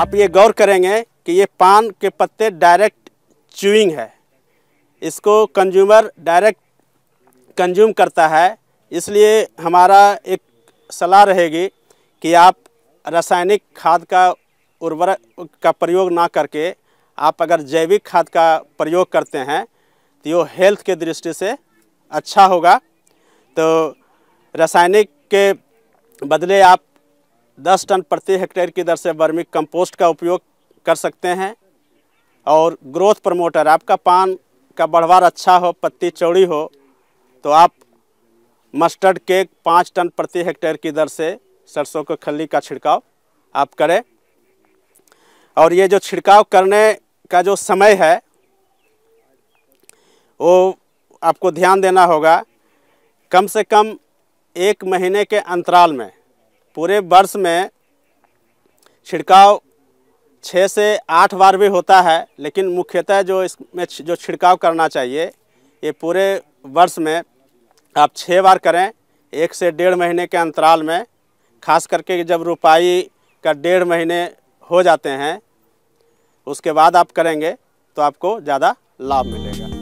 आप ये गौर करेंगे कि ये पान के पत्ते डायरेक्ट च्यूइंग है इसको कंज्यूमर डायरेक्ट कंज्यूम करता है इसलिए हमारा एक सलाह रहेगी कि आप रासायनिक खाद का उर्वरक का प्रयोग ना करके आप अगर जैविक खाद का प्रयोग करते हैं तो ये हेल्थ के दृष्टि से अच्छा होगा तो रासायनिक के बदले आप दस टन प्रति हेक्टेयर की दर से बर्मिक कंपोस्ट का उपयोग कर सकते हैं और ग्रोथ प्रमोटर आपका पान का बढ़वार अच्छा हो पत्ती चौड़ी हो तो आप मस्टर्ड केक पाँच टन प्रति हेक्टेयर की दर से सरसों के खली का छिड़काव आप करें और ये जो छिड़काव करने का जो समय है वो आपको ध्यान देना होगा कम से कम एक महीने के अंतराल में पूरे वर्ष में छिड़काव छः से आठ बार भी होता है लेकिन मुख्यतः जो इसमें जो छिड़काव करना चाहिए ये पूरे वर्ष में आप छः बार करें एक से डेढ़ महीने के अंतराल में खास करके जब रुपाई का डेढ़ महीने हो जाते हैं उसके बाद आप करेंगे तो आपको ज़्यादा लाभ मिलेगा